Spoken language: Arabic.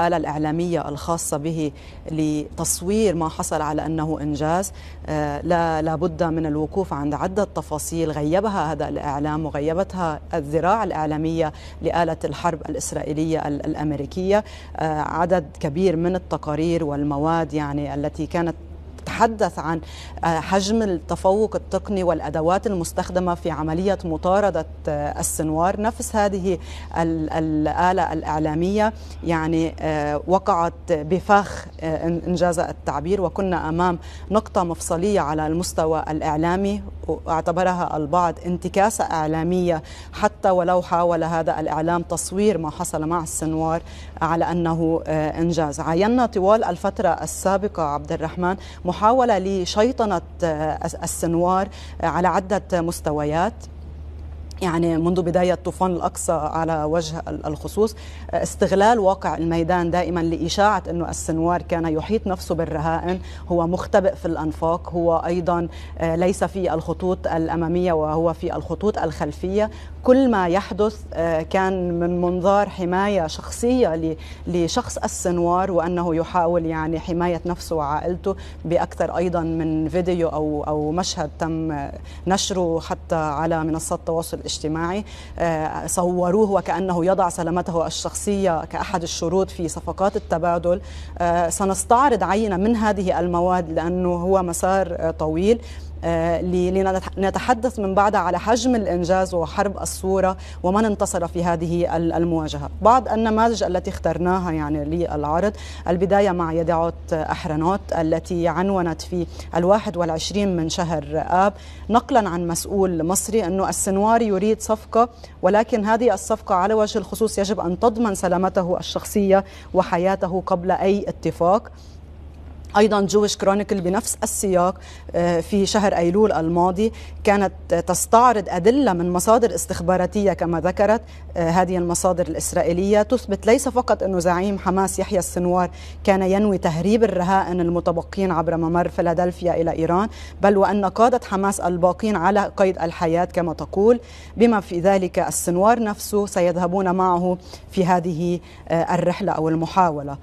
الآلة الإعلامية الخاصة به لتصوير ما حصل على أنه إنجاز آه، لا لابد من الوقوف عند عدة تفاصيل غيبها هذا الإعلام وغيبتها الذراع الإعلامية لآلة الحرب الإسرائيلية الأمريكية آه، عدد كبير من التقارير والمواد يعني التي كانت تحدث عن آه، حجم التفوق التقني والادوات المستخدمه في عمليه مطارده آه، السنوار نفس هذه الاله الاعلاميه يعني آه، وقعت بفخ انجاز التعبير وكنا امام نقطه مفصليه على المستوى الاعلامي واعتبرها البعض انتكاسه اعلاميه حتى ولو حاول هذا الاعلام تصوير ما حصل مع السنوار على انه انجاز عينا طوال الفتره السابقه عبد الرحمن محاولة محاولة لشيطنة السنوار على عدة مستويات يعني منذ بداية طوفان الأقصى على وجه الخصوص استغلال واقع الميدان دائما لإشاعة أنه السنوار كان يحيط نفسه بالرهائن هو مختبئ في الأنفاق هو أيضا آه، ليس في الخطوط الأمامية وهو في الخطوط الخلفية كل ما يحدث آه، كان من منظار حماية شخصية لشخص السنوار وأنه يحاول يعني حماية نفسه وعائلته بأكثر أيضا من فيديو أو أو مشهد تم آه، نشره حتى على منصات التواصل الاجتماعي آه، صوروه وكأنه يضع سلامته الشخصية كأحد الشروط في صفقات التبادل آه، سنستعرض عينة من هذه المواد لأنه هو مسار طويل آه، لنتحدث من بعدها على حجم الإنجاز وحرب الصورة ومن انتصر في هذه المواجهة بعض النماذج التي اخترناها يعني للعرض البداية مع يدعوت أحرنوت التي عنونت في الواحد والعشرين من شهر آب نقلا عن مسؤول مصري أنه السنوار يريد صفقة ولكن هذه الصفقة على وجه الخصوص يجب أن تضمن سلامته الشخصية وحياته قبل أي اتفاق ايضا جويش كرونيكل بنفس السياق آه، في شهر ايلول الماضي كانت تستعرض ادله من مصادر استخباراتيه كما ذكرت آه، هذه المصادر الاسرائيليه تثبت ليس فقط انه زعيم حماس يحيى السنوار كان ينوي تهريب الرهائن المتبقين عبر ممر فيلادلفيا الى ايران بل وان قاده حماس الباقين على قيد الحياه كما تقول بما في ذلك السنوار نفسه سيذهبون معه في هذه آه، الرحله او المحاوله